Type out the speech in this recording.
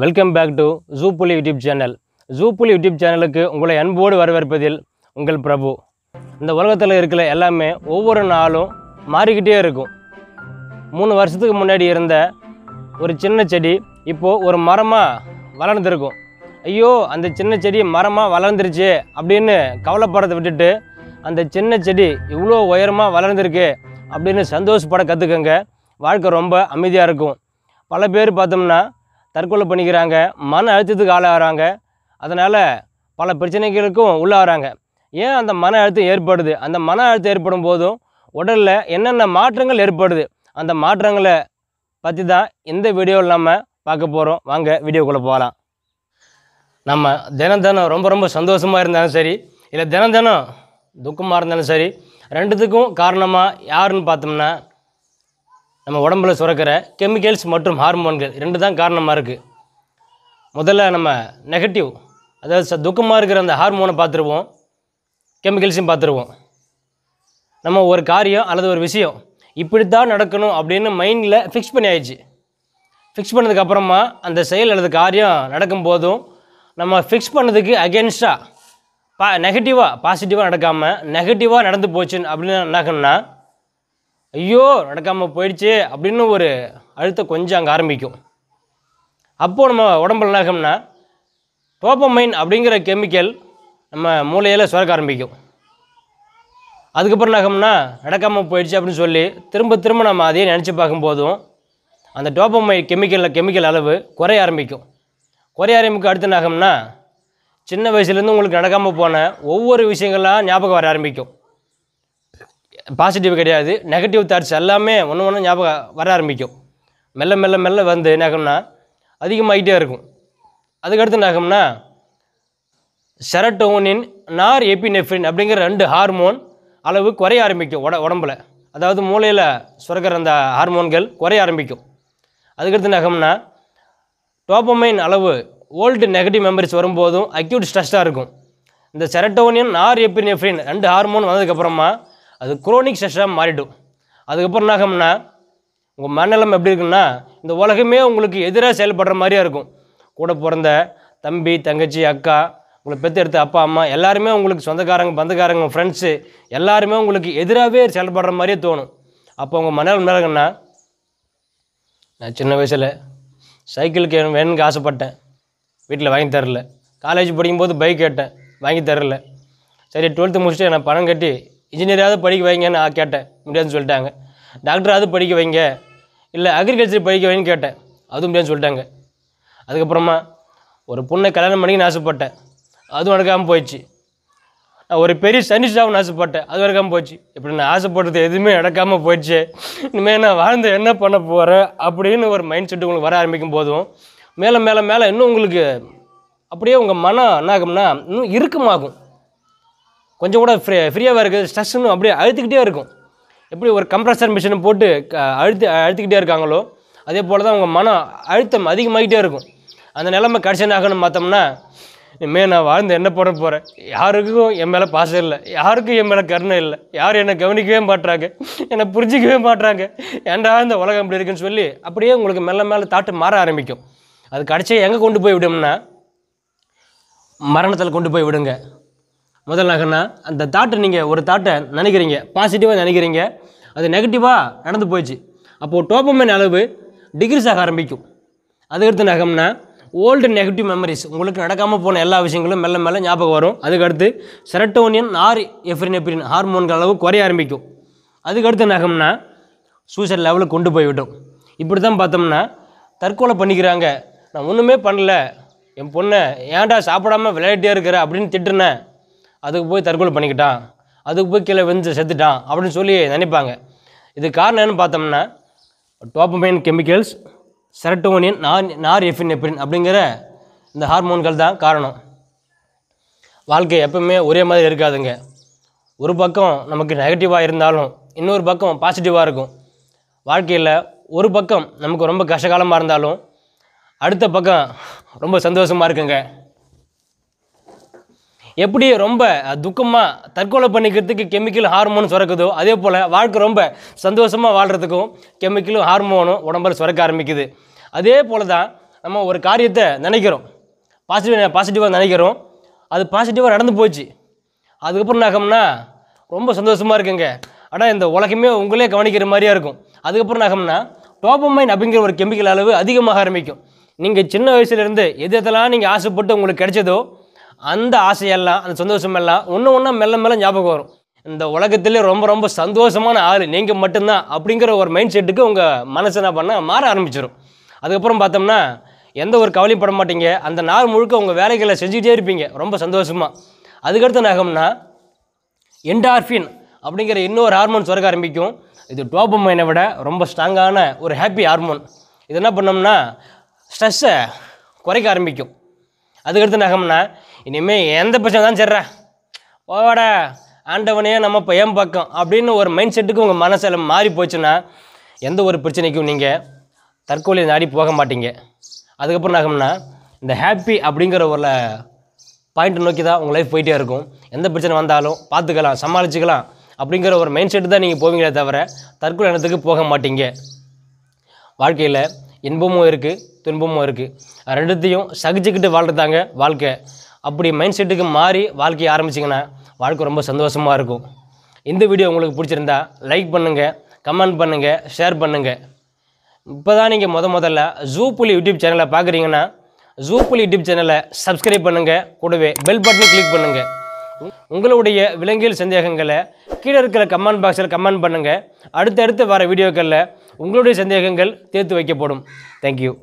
welcome back to Puli YouTube channel ஜூ Puli YouTube சேனலுக்கு உங்களை அன்போடு வரவேற்பதில் உங்கள் பிரபு இந்த உலகத்தில் இருக்கிற எல்லாமே ஒவ்வொரு நாளும் மாறிக்கிட்டே இருக்கும் மூணு வருஷத்துக்கு முன்னாடி இருந்த ஒரு சின்ன செடி இப்போது ஒரு மரமாக வளர்ந்துருக்கும் ஐயோ அந்த சின்ன செடி மரமாக வளர்ந்துருச்சு அப்படின்னு கவலைப்படத்தை விட்டுட்டு அந்த சின்ன செடி இவ்வளோ உயரமாக வளர்ந்துருக்கு அப்படின்னு சந்தோஷப்பட கற்றுக்கங்க வாழ்க்கை ரொம்ப அமைதியாக இருக்கும் பல பேர் பார்த்தோம்னா தற்கொலை பண்ணிக்கிறாங்க மன அழுத்தத்துக்கு ஆளாகிறாங்க அதனால் பல பிரச்சனைகளுக்கும் உள்ளாகிறாங்க ஏன் அந்த மன அழுத்தம் ஏற்படுது அந்த மன அழுத்தம் ஏற்படும் போதும் உடலில் என்னென்ன மாற்றங்கள் ஏற்படுது அந்த மாற்றங்களை பற்றி தான் இந்த வீடியோவில் நம்ம பார்க்க போகிறோம் வாங்க வீடியோக்குள்ளே போகலாம் நம்ம தினம் தினம் ரொம்ப ரொம்ப சந்தோஷமாக இருந்தாலும் சரி இல்லை தினம் தினம் துக்கமாக இருந்தாலும் சரி ரெண்டுத்துக்கும் காரணமாக யாருன்னு பார்த்தோம்னா நம்ம உடம்புல சுரக்கிற கெமிக்கல்ஸ் மற்றும் ஹார்மோன்கள் ரெண்டு தான் காரணமாக இருக்குது முதல்ல நம்ம நெகட்டிவ் அதாவது ச துக்கமாக இருக்கிற அந்த ஹார்மோனை பார்த்துருவோம் கெமிக்கல்ஸையும் பார்த்துருவோம் நம்ம ஒரு காரியம் அல்லது ஒரு விஷயம் இப்படி தான் நடக்கணும் அப்படின்னு மைண்டில் ஃபிக்ஸ் பண்ணி ஆயிடுச்சு ஃபிக்ஸ் பண்ணதுக்கப்புறமா அந்த செயல் அல்லது காரியம் நடக்கும் போதும் நம்ம ஃபிக்ஸ் பண்ணதுக்கு அகேன்ஸ்டாக பா நெகட்டிவாக பாசிட்டிவாக நடக்காமல் நெகட்டிவாக நடந்து போச்சுன்னு அப்படின்னு என்ன ஐயோ நடக்காமல் போயிடுச்சு அப்படின்னு ஒரு அழுத்தம் கொஞ்சம் அங்கே ஆரம்பிக்கும் அப்போது நம்ம உடம்புல என்னாகும்னா டோப்பமைன் அப்படிங்கிற கெமிக்கல் நம்ம மூளையில் சுரக்க ஆரம்பிக்கும் அதுக்கப்புறம் நகம்னா நடக்காமல் போயிடுச்சு அப்படின்னு சொல்லி திரும்ப திரும்ப நம்ம அதையே நினச்சி பார்க்கும்போதும் அந்த டோப்பமை கெமிக்கலில் கெமிக்கல் அளவு குறைய ஆரம்பிக்கும் குறைய ஆரம்பிக்க அடுத்து நகம்னா சின்ன வயசுலேருந்து உங்களுக்கு நடக்காமல் போன ஒவ்வொரு விஷயங்கள்லாம் ஞாபகம் வர ஆரம்பிக்கும் பாசிட்டிவ் கிடையாது நெகட்டிவ் தாட்ஸ் எல்லாமே ஒன்று ஒன்று ஞாபகம் வர ஆரம்பிக்கும் மெல்ல மெல்ல மெல்ல வந்து ஆகும்னா அதிகமாகிட்டே இருக்கும் அதுக்கடுத்து ஆகும்னா செரட்டோனின் நார் எபினெஃப்ரின் அப்படிங்கிற ரெண்டு ஹார்மோன் அளவு குறைய ஆரம்பிக்கும் உட உடம்பில் அதாவது மூளையில் சுரக்கிற அந்த ஹார்மோன்கள் குறைய ஆரம்பிக்கும் அதுக்கடுத்து நகம்னா டோப்பமைன் அளவு ஓல்டு நெகட்டிவ் மெமரிஸ் வரும்போதும் அக்யூட் ஸ்ட்ரெஸ்ஸாக இருக்கும் இந்த செரட்டோனியன் நார் எப்பினெஃப்ரின் ரெண்டு ஹார்மோன் வந்ததுக்கப்புறமா அது குரோனிக் ஸ்ட்ரெஸ்ஸாக மாறிடும் அதுக்கப்புறம் என்ன உங்கள் மனநலம் எப்படி இருக்குன்னா இந்த உலகமே உங்களுக்கு எதிராக செயல்படுற மாதிரியாக இருக்கும் கூட பிறந்த தம்பி தங்கச்சி அக்கா உங்களை எடுத்த அப்பா அம்மா எல்லாருமே உங்களுக்கு சொந்தக்காரங்க பந்தக்காரங்க ஃப்ரெண்ட்ஸு எல்லாருமே உங்களுக்கு எதிராகவே செயல்படுற மாதிரியே தோணும் அப்போ உங்கள் மனநலம் என்ன நான் சின்ன வயசில் சைக்கிளுக்கு வேணும்னு ஆசைப்பட்டேன் வீட்டில் வாங்கி தரல காலேஜ் படிக்கும்போது பைக் கேட்டேன் வாங்கி தரல சரி டுவெல்த்து முடிச்சுட்டு நான் பணம் கட்டி இன்ஜினியராவது படிக்க வைங்க நான் கேட்டேன் முடியாதுன்னு சொல்லிட்டாங்க டாக்டராவது படிக்க வைங்க இல்லை அக்ரிகல்ச்சர் படிக்க வைங்கன்னு கேட்டேன் அதுவும் முடியாதுன்னு சொல்லிட்டாங்க அதுக்கப்புறமா ஒரு பொண்ணை கல்யாணம் பண்ணிக்க ஆசைப்பட்டேன் அதுவும் நடக்காமல் போயிடுச்சு நான் ஒரு பெரிய சனிஷாவும் ஆசைப்பட்டேன் அது நடக்காமல் போச்சு இப்படி நான் ஆசைப்படுறது எதுவுமே நடக்காமல் போயிடுச்சு இனிமேல் நான் வாழ்ந்து என்ன பண்ண போகிறேன் அப்படின்னு ஒரு மைண்ட் செட்டு உங்களுக்கு வர ஆரம்பிக்கும் போதும் மேலே மேலே மேலே இன்னும் உங்களுக்கு அப்படியே உங்கள் மனம் என்ன ஆகும்னா இன்னும் இறுக்கமாகும் கொஞ்சம் கூட ஃப்ரீ ஃப்ரீயாக இருக்குது ஸ்ட்ரெஸ்ஸுன்னு அப்படியே அழுத்திக்கிட்டே இருக்கும் எப்படி ஒரு கம்ப்ரஸர் மிஷினை போட்டு அழுத்தி அழுத்திக்கிட்டே இருக்காங்களோ அதே போல் தான் அவங்க மன அழுத்தம் அதிகமாகிட்டே இருக்கும் அந்த நிலைமை கடைசி ஆகணும்னு பார்த்தோம்னா இனிமேல் நான் வாழ்ந்து என்ன பண்ண போகிறேன் யாருக்கும் என் மேலே பாசம் இல்லை யாருக்கும் என் மேலே கருணை இல்லை யார் என்னை கவனிக்கவே மாட்டுறாங்க என்னை புரிஞ்சிக்கவே மாட்டுறாங்க ஏன்டா இந்த உலகம் இப்படி இருக்குன்னு சொல்லி அப்படியே உங்களுக்கு மெல்ல மேலே தாட்டு மாற ஆரம்பிக்கும் அது கடைசியாக எங்கே கொண்டு போய் விடும்னா மரணத்தில் கொண்டு போய் விடுங்க முதல் நகைன்னா அந்த தாட்டை நீங்கள் ஒரு தாட்டை நினைக்கிறீங்க பாசிட்டிவாக நினைக்கிறீங்க அது நெகட்டிவாக நடந்து போயிடுச்சு அப்போது டோப்பமின் அளவு டிகிரிஸ் ஆக ஆரம்பிக்கும் அதுக்கடுத்து நகம்னா ஓல்டு நெகட்டிவ் மெமரிஸ் உங்களுக்கு நடக்காமல் போன எல்லா விஷயங்களும் மெல்ல மெல்ல ஞாபகம் வரும் அதுக்கடுத்து செரட்டோனியன் ஆர் எஃப்ரின் எஃப்ரின் ஹார்மோன்கள் அளவு குறைய ஆரம்பிக்கும் அதுக்கடுத்த நகம்னா சூசைட் லெவலுக்கு கொண்டு போய்விட்டோம் இப்படி தான் பார்த்தோம்னா தற்கொலை பண்ணிக்கிறாங்க நான் ஒன்றுமே பண்ணல என் பொண்ணை ஏன்டா சாப்பிடாமல் விளையாட்டியாக இருக்கிற அப்படின்னு திட்டுனேன் அதுக்கு போய் தற்கொலை பண்ணிக்கிட்டான் அதுக்கு போய் கீழே விழுந்து செத்துட்டான் அப்படின்னு சொல்லி நினைப்பாங்க இது காரணம் என்னன்னு பார்த்தோம்னா டோப்பமைன் கெமிக்கல்ஸ் செரட்டோனியன் நார் நார் எஃபினெப்ரின் அப்படிங்கிற இந்த ஹார்மோன்கள் தான் காரணம் வாழ்க்கை எப்பவுமே ஒரே மாதிரி இருக்காதுங்க ஒரு பக்கம் நமக்கு நெகட்டிவாக இருந்தாலும் இன்னொரு பக்கம் பாசிட்டிவாக இருக்கும் வாழ்க்கையில் ஒரு பக்கம் நமக்கு ரொம்ப கஷ்டகாலமாக இருந்தாலும் அடுத்த பக்கம் ரொம்ப சந்தோஷமாக இருக்குங்க எப்படி ரொம்ப துக்கமாக தற்கொலை பண்ணிக்கிறதுக்கு கெமிக்கல் ஹார்மோன் சுரக்குதோ அதே போல் வாழ்க்கை ரொம்ப சந்தோஷமாக வாழ்கிறதுக்கும் கெமிக்கலும் ஹார்மோனும் உடம்பில் சுரக்க ஆரம்பிக்குது அதே போல் தான் நம்ம ஒரு காரியத்தை நினைக்கிறோம் பாசிட்டிவ் பாசிட்டிவாக நினைக்கிறோம் அது பாசிட்டிவாக நடந்து போச்சு அதுக்கப்புறம் நாகம்னா ரொம்ப சந்தோஷமாக இருக்குங்க ஆனால் இந்த உலகமே உங்களே கவனிக்கிற மாதிரியாக இருக்கும் அதுக்கப்புறம் நாகம்னா டோபமைன் அப்படிங்கிற ஒரு கெமிக்கல் அளவு அதிகமாக ஆரம்பிக்கும் நீங்கள் சின்ன வயசுலேருந்து எது எதெல்லாம் நீங்கள் ஆசைப்பட்டு உங்களுக்கு கிடைச்சதோ அந்த ஆசையெல்லாம் அந்த சந்தோஷமெல்லாம் ஒன்று ஒன்றா மெல்ல மெல்ல ஞாபகம் வரும் இந்த உலகத்திலே ரொம்ப ரொம்ப சந்தோஷமான ஆள் நீங்கள் மட்டும்தான் அப்படிங்கிற ஒரு மைண்ட் செட்டுக்கு உங்கள் மனசு என்ன பண்ணால் மாற ஆரம்பிச்சிடும் அதுக்கப்புறம் பார்த்தோம்னா எந்த ஒரு கவலைப்பட மாட்டீங்க அந்த நாள் முழுக்க உங்கள் வேலைகளை செஞ்சுக்கிட்டே இருப்பீங்க ரொம்ப சந்தோஷமாக அதுக்கடுத்து நகம்னா என்டார்ஃபின் அப்படிங்கிற இன்னொரு ஹார்மோன் சுரக்க ஆரம்பிக்கும் இது டோபமைனை விட ரொம்ப ஸ்ட்ராங்கான ஒரு ஹாப்பி ஹார்மோன் இது என்ன பண்ணோம்னா ஸ்ட்ரெஸ்ஸை குறைக்க ஆரம்பிக்கும் அதுக்கடுத்து நகம்னா இனிமேல் எந்த பிரச்சனை தான் சரிற போவாட ஆண்டவனையே நம்ம இப்போ ஏன் பக்கம் அப்படின்னு ஒரு மைண்ட் செட்டுக்கு உங்கள் மனசில் மாறி போச்சுன்னா எந்த ஒரு பிரச்சனைக்கும் நீங்கள் தற்கொலை நாடி போக மாட்டீங்க அதுக்கப்புறம் ஆகும்னா இந்த ஹாப்பி அப்படிங்கிற ஒரு பாயிண்ட் நோக்கி தான் உங்கள் லைஃப் போயிட்டே இருக்கும் எந்த பிரச்சனை வந்தாலும் பார்த்துக்கலாம் சமாளிச்சுக்கலாம் அப்படிங்கிற ஒரு மைண்ட் செட்டு தான் நீங்கள் போவீங்களே தவிர தற்கொலை எண்ணத்துக்கு போக மாட்டீங்க வாழ்க்கையில் இன்பமும் இருக்குது துன்பமும் இருக்குது ரெண்டுத்தையும் சகிச்சுக்கிட்டு வாழ்கிறதாங்க வாழ்க்கை அப்படி மைண்ட் செட்டுக்கு மாறி வாழ்க்கையை ஆரம்பிச்சிங்கன்னா வாழ்க்கை ரொம்ப சந்தோஷமாக இருக்கும் இந்த வீடியோ உங்களுக்கு பிடிச்சிருந்தா லைக் பண்ணுங்கள் கமெண்ட் பண்ணுங்கள் ஷேர் பண்ணுங்கள் இப்போ தான் நீங்கள் முத முதல்ல ஜூப்புலி யூடியூப் சேனலை பார்க்குறீங்கன்னா ஜூப்புலி யூடியூப் சேனலை சப்ஸ்கிரைப் பண்ணுங்கள் கூடவே பெல் பட்டனை கிளிக் பண்ணுங்கள் உங்களுடைய விலங்கியல் சந்தேகங்களை கீழே இருக்கிற கமெண்ட் பாக்ஸில் கமெண்ட் பண்ணுங்கள் அடுத்தடுத்து வர வீடியோக்களில் உங்களுடைய சந்தேகங்கள் தேர்த்து வைக்கப்படும் தேங்க்யூ